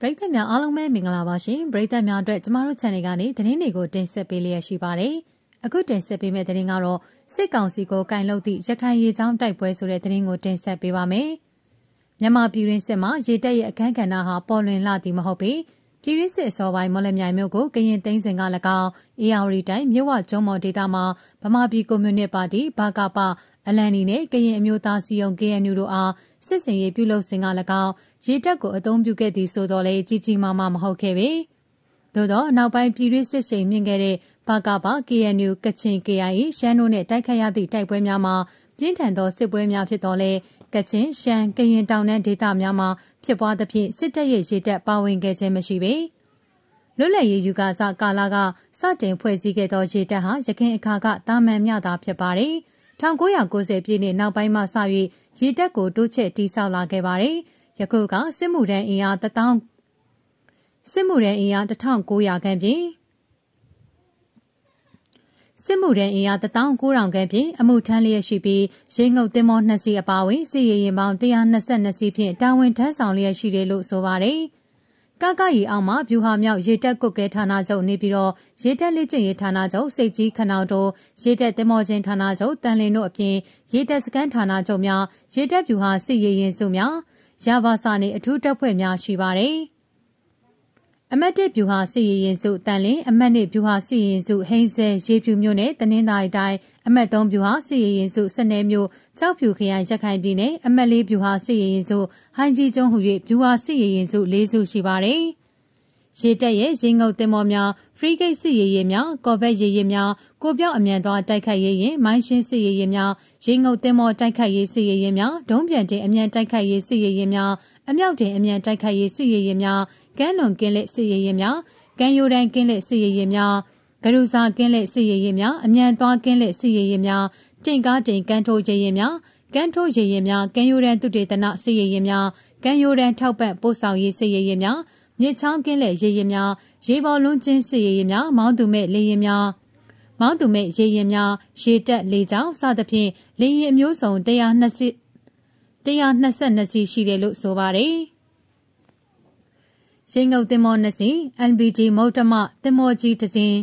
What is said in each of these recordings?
ပရိသတ်များအားလုံးပဲမင်္ဂလာပါရှင်ပရိသတ်များအတွက်ကျမတို့ channel ကနေသတင်းတွေကိုတင်ဆက်ပေးလျက်ရှိပါတယ်အခုတင်ဆက်ပေးမယ့်သတင်းကတော့စစ်ကောင်စီကိုကင်လုတ်သည့်ရခိုင်ရေချောင်းတိုက်ပွဲဆိုတဲ့သတင်းကိုတင်ဆက်ပေးပါမယ်မြန်မာပြည်ရင်းစစ်မှာရေတပ်ရဲ့အခမ်းကဏ္ဍဟာပေါ်လွင်လာသည်မဟုတ်ပေပြည်ရင်းစစ်အစောပိုင်းမော်လမြိုင်မြို့ကိုကရင်သိန်းစင်က၎င်းအေယာဝတီတိုင်းမြို့ဝကျောင်းမော်ဒေသမှာဗမာပြည်ကွန်မြူနတီပါတီဘာကပအလန်နီနဲ့ကရင်အမျိုးသားစီယုံ KNU တို့အားစစ်စင်ရေးပြုလုပ်စဉ်က၎င်းရေတပ်ကိုအသုံးပြုခဲ့သည်ဆိုတော့လေကြီးကြီးမားမားမဟုတ်ခဲ့ပေသို့တော့နောက်ပိုင်းပြည်တွင်းစစ်ရှိန်မြင့်ခဲ့တဲ့ဘာကပါ KNU ကချင် KIA ရှမ်းတို့နဲ့တိုက်ခတ်ရသည့်တိုက်ပွဲများမှာပြင်းထန်သောစစ်ပွဲများဖြစ်တော်လဲကချင်ရှမ်းကရင်တောင်တန်းဒေသများမှာ ဖြစ်ပွားသဖြင့်စစ်တပ်ရဲ့ရေတပ်ပါဝင်ခဲ့ခြင်းမရှိပေလွတ်လပ်ရေးယူကစားကာလကစတင်ဖွဲ့စည်းခဲ့သောရေတပ်ဟာရခိုင်အခါကတာမန်မြတာဖြစ်ပါတယ်။1990ပြည့်နှစ်နောက်ပိုင်းမှစ၍ရေတပ်ကိုတိုးချဲ့တည်ဆောက်လာခဲ့ပါတယ်။ယခုကစစ်မှုထမ်းအင်အား1000စစ်မှုထမ်းအင်အား1900ခန့်ဖြင့်စစ်မှုထမ်းအင်အား1900ခန့်ဖြင့်အမှုထမ်းလျက်ရှိပြီးရေငုပ်သင်္ဘော2စီးအပါအဝင်စစ်ရေရင်ပေါင်း122စီးဖြင့်တာဝန်ထမ်းဆောင်လျက်ရှိတယ်လို့ဆိုပါတယ်။ကကရီအောင်မှဗျူဟာမြောက်ရေတက်ကွက်ကဲဌာနချုပ်နေပြီးတော့ရေတက်လေ့ကျင့်ရေးဌာနချုပ်စိတ်ကြီးခနောင်တို့ရေတက်တင်မောချင်းဌာနချုပ်တန်လင်းတို့အပြင်ရေတက်စကန်းဌာနချုပ်များရေတက်ဗျူဟာစစ်ရေးရင်စုများရပါစာနေအထူးတပ်ဖွဲ့များရှိပါတယ်။အမတ်၁ဗျူဟာစီရင်စုတန်လင်းအမတ်၂ဗျူဟာစီရင်စုဟိန်းစဲရေဖြူမြို့နယ်တနင်္သာရီတိုင်းအမတ်၃ဗျူဟာစီရင်စုစနဲမြို့ကြောက်ဖြူခရိုင်ရခိုင်ပြည်နယ်အမတ်၄ဗျူဟာစီရင်စုဟိုင်းကြီးကျုံးဟူ၍ဗျူဟာစီရင်စု၄စုရှိပါတယ်။ရေတပ်ရဲ့ရေငုပ်တင်မောများ free gate စစ်ရေရေများကော်ဘက်ရေရေများကိုပြောက်အမြန်သွားတိုက်ခတ်ရေးရင်မိုင်းရှင်းစစ်ရေရေများရေငုပ်တင်မောတိုက်ခတ်ရေးစစ်ရေရေများဒုံးပြန်တင်အမြန်တိုက်ခတ်ရေးစစ်ရေရေများအမြောက်တင်အမြန်တိုက်ခတ်ရေးစစ်ရေရေများကမ်းလွန်ကင်းလက်စစ်ရေရေများကမ်းရိုးတန်းကင်းလက်စစ်ရေရေများဂရုစာကင်းလက်စစ်ရေရေများအမြန်သွားကင်းလက်စစ်ရေရေများတင့်ကားတင်ကန်ထိုးရေရေများကန်ထိုးရေရေများကမ်းရိုးတန်းသူတေသနစစ်ရေရေများကမ်းရိုးတန်းထောက်ပံ့ပို့ဆောင်ရေးစစ်ရေရေများမြစ်ချောင်းကင်းလက်ရေရင်များရေပေါ်လွန်းချင်းစစ်ရေရင်များမောင်းသူမဲ့လေရင်များမောင်းသူမဲ့ရေရင်များရေတက်လေကြောင်းစသဖြင့်လေရင်အမျိုးစုံ120 122စီရှိတယ်လို့ဆိုပါတယ်။ရေငုပ်တင်မော2စီ LBG မုတ်တမတင်မောကြီးတစ်စင်း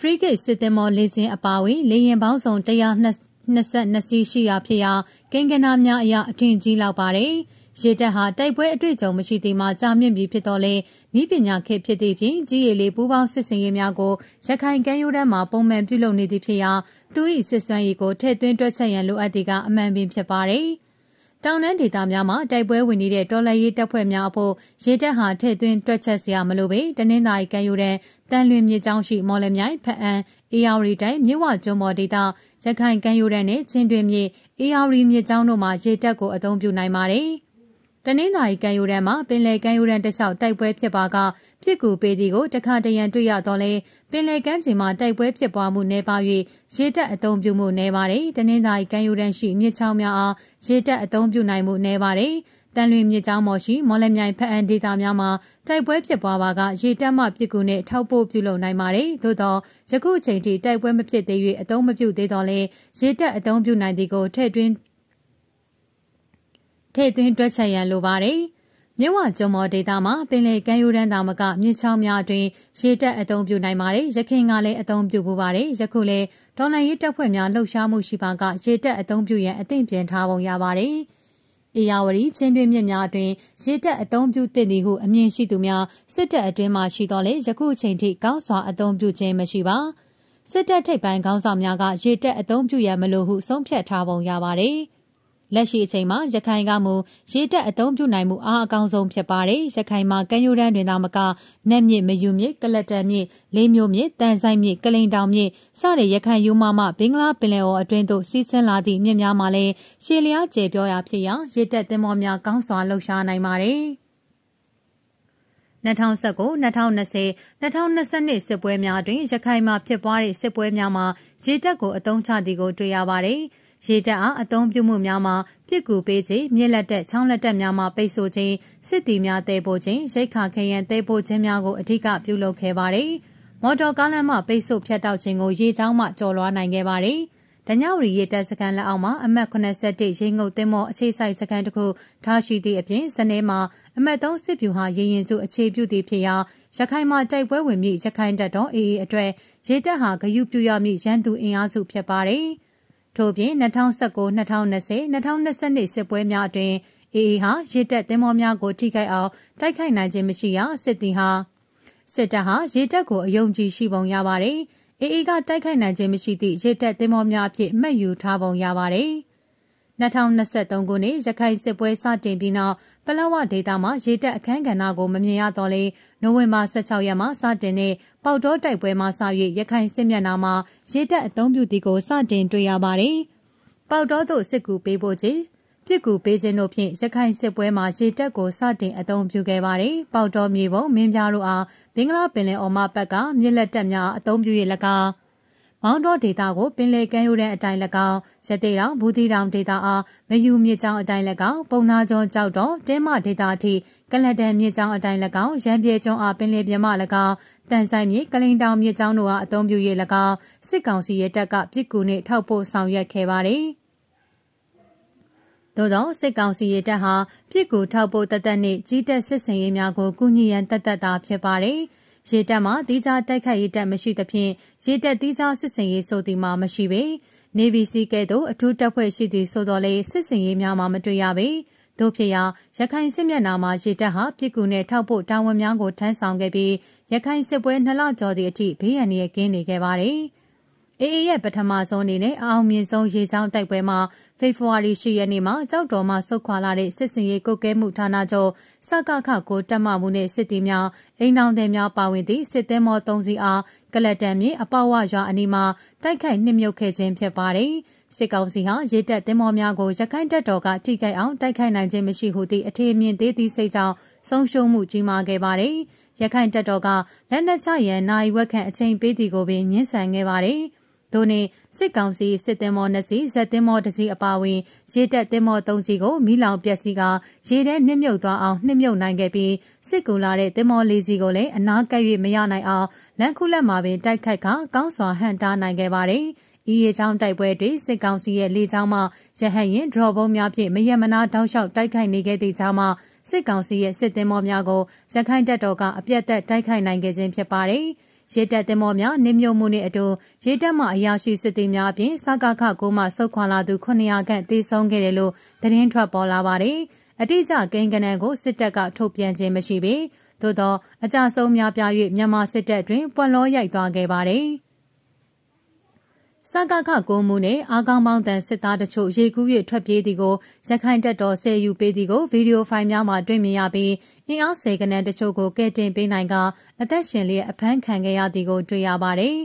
free gate စစ်တင်မော၄စင်းအပါအဝင် လေရင်ပေါင်းစုံ122စီရှိရာဖြစ်ရာကိန်းကနာများအရာအထင်ကြီးလောက်ပါတယ်။ရေတပ်ဟာတိုက်ပွဲအတွေ့အကြုံမရှိသေးမှကြာမြင့်ပြီးဖြစ်တော့လဲဤပညာခေတ်ဖြစ်သည့်ဖြင့်ကြီးရည်လေးပူးပေါင်းစစ်စင်ရေးများကိုရခိုင်ကမ်းရိုးတန်းမှာပုံမှန်ပြုလုပ်နေသည့်ဖြစ်ရာသူ၏စစ်စွမ်းရည်ကိုထည့်သွင်းတွက်ချက်ရန်လိုအပ်သည်ကအမှန်ပင်ဖြစ်ပါတယ်။တောင်တန်းဒေသများမှာတိုက်ပွဲဝင်နေတဲ့တော်လှန်ရေးတပ်ဖွဲ့များအဖို့ရေတပ်ဟာထည့်သွင်းတွက်ချက်စရာမလိုပဲတနင်္သာရီကမ်းရိုးတန်းတန်လွင်မြေကျောင်းရှိမော်လမြိုင်ဖအံအေယာရီတိုင်းမြဝကျွန်းပေါ်ဒေသရခိုင်ကမ်းရိုးတန်းနဲ့ချင်းတွင်မြေအေယာရီမြေကျောင်းတို့မှာရေတပ်ကိုအသုံးပြုနိုင်ပါတယ်။တနင်္သာရီကံရိုတန်းမှာပင်လယ်ကံရိုတန်းတစ်လျှောက်တိုက်ပွဲဖြစ်ပါကပြစ်ကူပေတီကိုတခါတရံတွေ့ရတော့လဲပင်လယ်ကမ်းခြေမှာတိုက်ပွဲဖြစ်ပွားမှုနှဲပါ၍ရေတပ်အုံပြုမှုနှဲပါတယ်တနင်္သာရီကံရိုတန်းရှိမြစ်ချောင်းများအားရေတပ်အုံပြုနိုင်မှုနှဲပါတယ်တန်လွင်မြစ်ကြောင်းမော်ရှိမော်လမြိုင်ဖက်အန်ဒေတာများမှာတိုက်ပွဲဖြစ်ပွားပါကရေတပ်မှပြစ်ကူနဲ့ထောက်ပို့ပြုလုပ်နိုင်ပါတယ်။သို့သောယခုအချိန်ထိတိုက်ပွဲမဖြစ်သေး၍အတုံးမပြုတ်သေးတော့လဲရေတပ်အုံပြုနိုင်သည်ကိုထည့်သွင်းထည့်သွင်းတွက်ချက်ရန်လိုပါတယ်။မြဝကျုံမော်ဒေတာမှာပင်လယ်ကမ်းရိုးတန်းသာမကမြစ်ချောင်းများအတွင်းရေတက်အသုံးပြုနိုင်ပါတယ်။ရခိုင်ကလည်းအသုံးပြုဖို့ပါတယ်။ယခုလည်းဒေါ်လာရေးတက်ဖွဲ့များလှုပ်ရှားမှုရှိပါကရေတက်အသုံးပြုရန်အသင့်ပြင်ထားပုံရပါတယ်။ဧရာဝတီချင်းတွင်မြစ်များအတွင်ရေတက်အသုံးပြုသင့်သည်ဟုအမြင်ရှိသူများစစ်တပ်အတွင်းမှရှိတော်လဲယခုအချိန်ထိကောင်းစွာအသုံးပြုခြင်းမရှိပါစစ်တပ်ထိပ်ပိုင်းခေါင်းဆောင်များကရေတက်အသုံးပြုရမလို့ဟုဆုံးဖြတ်ထားပုံရပါတယ်။လက်ရှိအချိန်မှာရခိုင်ကမူရေတက်အသုံးပြုနိုင်မှုအားအကောင်းဆုံးဖြစ်ပါတယ်။ရခိုင်မှာကမ်းရိုးတန်းတွင်သာမကနက်မြစ်မယူမြစ်ကလက်တန်မြစ်လေးမျိုးမြစ်တန်ဆိုင်မြစ်ကလိန်တောင်မြစ်စတဲ့ရခိုင်ယူမမဘင်္ဂလားပင်လယ်အော်အတွင်းသို့စီးဆင်းလာသည့်မြစ်များမှာလည်းရှေလျားကျေပြောရာဖြစ်ရာရေတက်သင်္ဘောများကောင်းစွာလှုပ်ရှားနိုင်ပါတယ်။2019 2020 2022စစ်ပွဲများတွင်ရခိုင်မှာဖြစ်ပွားသည့်စစ်ပွဲများမှာရေတပ်ကိုအသုံးချသည်ကိုတွေ့ရပါတယ်။ရေတပ်အားအသုံးပြုမှုများမှာပြစ်ကူပေးခြင်းမြစ်လက်တက်ချောင်းလက်တက်များမှာပိတ်ဆို့ခြင်းစစ်တီများတဲပို့ခြင်းရိတ်ခါခရန်တဲပို့ခြင်းများကိုအဓိကပြုလုပ်ခဲ့ပါတယ်။မော်တော်ကားလမ်းမှပိတ်ဆို့ဖြတ်တောက်ခြင်းကိုရေချောင်းမှကျော်လွှားနိုင်ခဲ့ပါတယ်။တညဝရီရေတပ်စခန်းလက်အောက်မှာအမှတ်87ရေငုပ်သင်းမောအခြေဆိုင်စခန်းတစ်ခုထားရှိသည့်အပြင်စနေမှာအမှတ်3စစ်ဗျူဟာရေရင်စု အခြေပြုသည့်ဖြစ်ရာရခိုင်မှာတိုက်ပွဲဝင်မြင့်ရခိုင်တပ်တော် AA အတွက်ရေတပ်ဟာဂရုပြုရမည့်ရန်သူအင်အားစုဖြစ်ပါတယ်။ထို့ပြင်2019 2020 2022စစ်ပွဲများအတွင်း AA ဟာရစ်တပ်သင်းမောများကိုထိခိုက်အောင်တိုက်ခိုက်နိုင်ခြင်းမရှိရာစစ်သည်ဟာစစ်တပ်ဟာရစ်တပ်ကိုအယုံကြည်ရှိပုံရပါတယ်။ AA ကတိုက်ခိုက်နိုင်ခြင်းမရှိသည့်ရစ်တပ်သင်းမောများအဖြစ်မှတ်ယူထားပုံရပါတယ်။2023ခုနှစ်ရခိုင်စစ်ပွဲစတင်ပြီးနောက်ပလောဝဒေတာမှာရေတပ်အခမ်းကဏ္ဍကိုမမြင်ရတော့လေနိုဝင်ဘာ16ရက်မှာစတင်တဲ့ပေါတော့တိုက်ပွဲမှာစ၍ရခိုင်စစ်မျက်နှာမှာရေတပ်အုံပြုတီကိုစတင်တွေ့ရပါတယ်။ပေါတော့တို့စစ်ကူပေးဖို့ချင်းပြစ်ကူပေးခြင်းတို့ဖြင့်ရခိုင်စစ်ပွဲမှာရေတပ်ကိုစတင်အုံပြုခဲ့ပါတယ်။ပေါတော့မြေပုံမင်းပြားတို့အားဘင်္ဂလားပင်လယ်အော်မဘက်ကမြစ်လက်တပ်များအုံပြု၍၎င်းမောင်းတော့ဒေတာကိုပင်လယ်ကမ်းရိုးတန်းအတိုင်း၎င်းရသေးတောင်ဘူးတီတောင်ဒေတာအားမယူမြစ်ကြောင်းအတိုင်း၎င်းပုံနာကျော်ကြောက်တော့တင်းမဒေတာအထိကလဒန်မြစ်ကြောင်းအတိုင်း၎င်းရန်ပြေကျွန်းအားပင်လယ်ပြမ၎င်းတန်ဆိုင်မြေကလိန်တောင်မြစ်ကြောင်းတို့အားအသုံးပြု၍၎င်းစစ်ကောင်စီရဲတပ်ကပြစ်ကူနှင့်ထောက်ပို့ဆောင်ရွက်ခဲ့ပါသည်သို့သောစစ်ကောင်စီရဲတပ်ဟာပြစ်ကူထောက်ပို့တပ်သက်နှင့်ကြီးတက်စစ်စင်ရေးများကိုကူညီရန်တပ်သက်တာဖြစ်ပါသည်။ရေတပ်မှတီးခြားတိုက်ခိုက်ရေးတပ်မရှိသဖြင့်ရေတပ်တီးခြားစစ်စင်ရေးဆိုသည်မှာမရှိပေ Navy Sea ကဲ့သို့အထူးတပ်ဖွဲ့ရှိသည်ဆိုတော့လေစစ်စင်ရေးများမှာမတွေ့ရပေတို့ဖြစ်ရာရခိုင်စစ်မျက်နှာမှာရေတပ်ဟာပြည်ကူနဲ့ထောက်ဖို့တာဝန်များကိုထမ်းဆောင်ခဲ့ပြီးရခိုင်စစ်ပွဲနှစ်လကျော်သည့်အထိဘေးရန်တွေကင်းနေခဲ့ပါတယ်။ AA ရဲ့ပထမဆုံးအနေနဲ့အအောင်မြင်ဆုံးရေချောင်းတိုက်ပွဲမှာဖေဖော်ဝါရီ10ရက်နေ့မှာကြောက်တော်မှဆုတ်ခွာလာတဲ့စစ်စင်ရေးကုတ်ကဲမှုဌာနချုပ်စကခကိုတက်မှမှုနဲ့စစ်သည်များအိမ်တော်သည်များပါဝင်သည့်စစ်သည်မော3စီအားကလတန်မြေအပေါဝရွာအနီးမှာတိုက်ခိုက်နှိမ့်မြုပ်ခဲ့ခြင်းဖြစ်ပါတယ်။စစ်ကောင်စီဟာရေတပ်သင်္ဘောများကိုရခိုင်တပ်တော်ကထိခိုက်အောင်တိုက်ခိုက်နိုင်ခြင်းမရှိဟုသည့်အထင်မြင်သေးသည့်စိတ်ကြောင့်ဆုံးရှုံးမှုကြီးမားခဲ့ပါတယ်။ရခိုင်တပ်တော်ကလက်နက်ချရန်နိုင်ဝက်ခန့်အချိန်ပေးသည်ကိုပင်ညှဉ်းဆန်ခဲ့ပါတယ်။တို့နဲ့စစ်ကောင်စီစစ်သည်မောနှစ်စီးဇက်သည်မောတစ်စီးအပါအဝင် ရေတပ်သည်မောသုံးစီးကိုမိလောင်ပျက်စီးကရေထဲနှစ်မြုပ်သွားအောင်နှစ်မြုပ်နိုင်ခဲ့ပြီးစစ်ကူလာတဲ့သည်မောလေးစီးကိုလည်းအနားကပ်၍မရနိုင်အောင်လမ်းခုလက်မှာပင်တိုက်ခိုက်ကကောင်းစွာဟန်တားနိုင်ခဲ့ပါတယ်။ဤရေချောင်းတိုက်ပွဲတွေစစ်ကောင်စီရဲ့လေကြောင်းမှရဟတ်ရင်ဒရော့ဘုံများဖြင့်မယက်မနာတောက်လျှောက်တိုက်ခိုက်နေခဲ့သည့်ကြောင့်မှစစ်ကောင်စီရဲ့စစ်သည်မောများကိုရခိုင်တပ်တော်ကအပြတ်သက်တိုက်ခိုက်နိုင်ခဲ့ခြင်းဖြစ်ပါတယ်။ရေတပ်သင်္ဘောများနစ်မြုပ်မှုနှင့်အတူရေတပ်မှအရာရှိစစ်သည်များအပြင်စကခကိုမှဆုတ်ခွာလာသူ900ခန့်သေဆုံးခဲ့တယ်လို့သတင်းထွက်ပေါ်လာပါတယ်။အတိအကျကိန်းဂဏန်းကိုစစ်တပ်ကထုတ်ပြန်ခြင်းမရှိပေသို့သော အကြဆုံးများပြား၍မြန်မာစစ်တပ်တွင်ပွက်လောရိုက်သွားခဲ့ပါတယ်။စကခကိုမှုနဲ့အာကောင်းပေါင်းတန်စစ်သားတချို့ရေကူး၍ထွက်ပြေးသည်ကိုရခိုင်တပ်တော်ဆဲယူပေးသည်ကိုဗီဒီယိုဖိုင်များမှာတွေ့မြင်ရပြီးအင်အားဆယ်ဂဏန်းတချို့ကိုကယ်တင်ပေးနိုင်ကာအသက်ရှင်လျက်အဖမ်းခံခဲ့ရသည်ကိုတွေ့ရပါတယ်